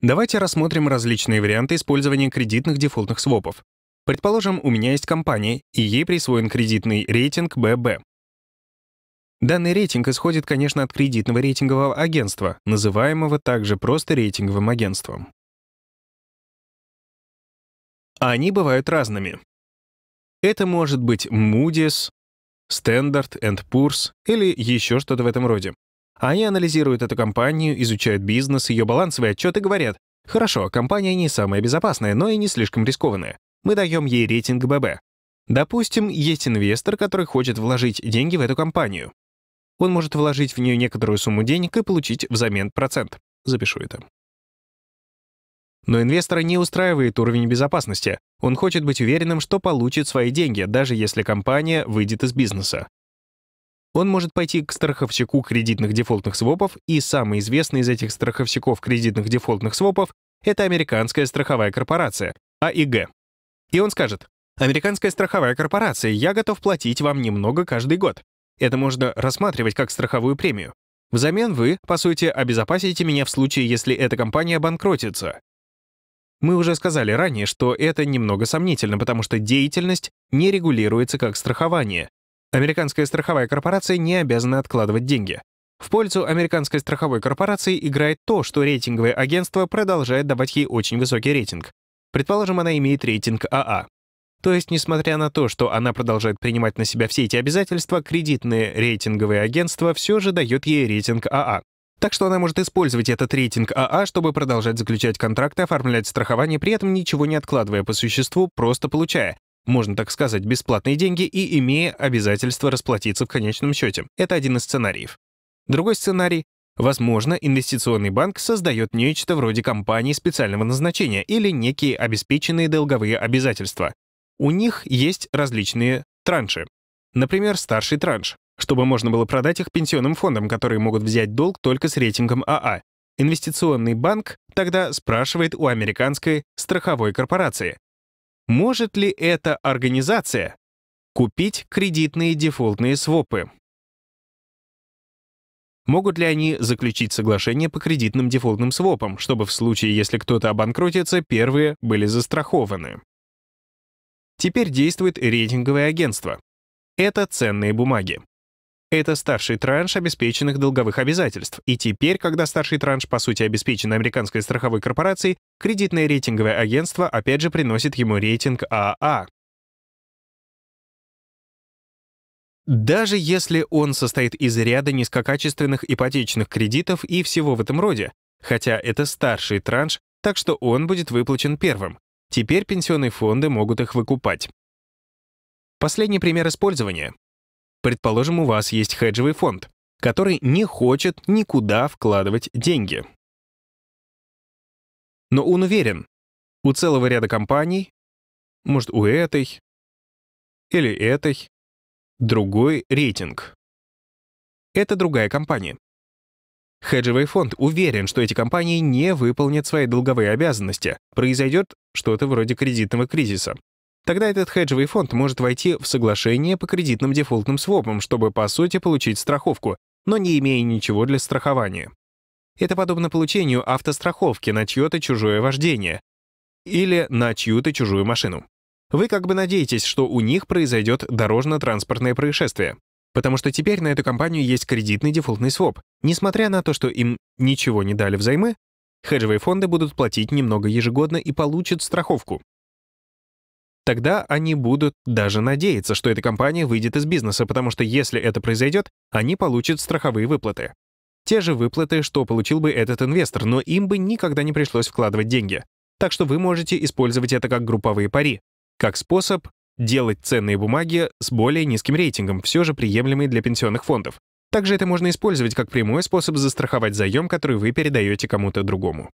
Давайте рассмотрим различные варианты использования кредитных дефолтных свопов. Предположим, у меня есть компания, и ей присвоен кредитный рейтинг ББ. Данный рейтинг исходит, конечно, от кредитного рейтингового агентства, называемого также просто рейтинговым агентством. Они бывают разными. Это может быть Moody's, Standard Poor's или еще что-то в этом роде. Они анализируют эту компанию, изучают бизнес, ее балансовый отчет и говорят, «Хорошо, компания не самая безопасная, но и не слишком рискованная. Мы даем ей рейтинг ББ». Допустим, есть инвестор, который хочет вложить деньги в эту компанию. Он может вложить в нее некоторую сумму денег и получить взамен процент. Запишу это. Но инвестора не устраивает уровень безопасности. Он хочет быть уверенным, что получит свои деньги, даже если компания выйдет из бизнеса. Он может пойти к страховщику кредитных дефолтных свопов, и самый известный из этих страховщиков кредитных дефолтных свопов — это Американская страховая корпорация, АИГ. И он скажет, «Американская страховая корпорация, я готов платить вам немного каждый год. Это можно рассматривать как страховую премию. Взамен вы, по сути, обезопасите меня в случае, если эта компания банкротится. Мы уже сказали ранее, что это немного сомнительно, потому что деятельность не регулируется как страхование. Американская страховая корпорация не обязана откладывать деньги. В пользу американской страховой корпорации играет то, что рейтинговое агентство продолжает давать ей очень высокий рейтинг. Предположим, она имеет рейтинг АА. То есть, несмотря на то, что она продолжает принимать на себя все эти обязательства, кредитное рейтинговое агентство все же дает ей рейтинг АА. Так что она может использовать этот рейтинг АА, чтобы продолжать заключать контракты, оформлять страхование, при этом ничего не откладывая по существу, просто получая можно так сказать, бесплатные деньги и имея обязательство расплатиться в конечном счете. Это один из сценариев. Другой сценарий Возможно, инвестиционный банк создает нечто вроде компании специального назначения или некие обеспеченные долговые обязательства. У них есть различные транши. Например, старший транш, чтобы можно было продать их пенсионным фондам, которые могут взять долг только с рейтингом АА. Инвестиционный банк тогда спрашивает у американской страховой корпорации, может ли эта организация купить кредитные дефолтные свопы? Могут ли они заключить соглашение по кредитным дефолтным свопам, чтобы в случае, если кто-то обанкротится, первые были застрахованы? Теперь действует рейтинговое агентство. Это ценные бумаги. Это старший транш обеспеченных долговых обязательств. И теперь, когда старший транш, по сути, обеспечен американской страховой корпорацией, кредитное рейтинговое агентство опять же приносит ему рейтинг АА. Даже если он состоит из ряда низкокачественных ипотечных кредитов и всего в этом роде, хотя это старший транш, так что он будет выплачен первым. Теперь пенсионные фонды могут их выкупать. Последний пример использования. Предположим, у вас есть хеджевый фонд, который не хочет никуда вкладывать деньги. Но он уверен, у целого ряда компаний, может, у этой или этой, другой рейтинг. Это другая компания. Хеджевый фонд уверен, что эти компании не выполнят свои долговые обязанности, произойдет что-то вроде кредитного кризиса. Тогда этот хеджевый фонд может войти в соглашение по кредитным дефолтным свопам, чтобы, по сути, получить страховку, но не имея ничего для страхования. Это подобно получению автостраховки на чье-то чужое вождение или на чью-то чужую машину. Вы как бы надеетесь, что у них произойдет дорожно-транспортное происшествие, потому что теперь на эту компанию есть кредитный дефолтный своп. Несмотря на то, что им ничего не дали взаймы, хеджевые фонды будут платить немного ежегодно и получат страховку тогда они будут даже надеяться, что эта компания выйдет из бизнеса, потому что если это произойдет, они получат страховые выплаты. Те же выплаты, что получил бы этот инвестор, но им бы никогда не пришлось вкладывать деньги. Так что вы можете использовать это как групповые пари, как способ делать ценные бумаги с более низким рейтингом, все же приемлемые для пенсионных фондов. Также это можно использовать как прямой способ застраховать заем, который вы передаете кому-то другому.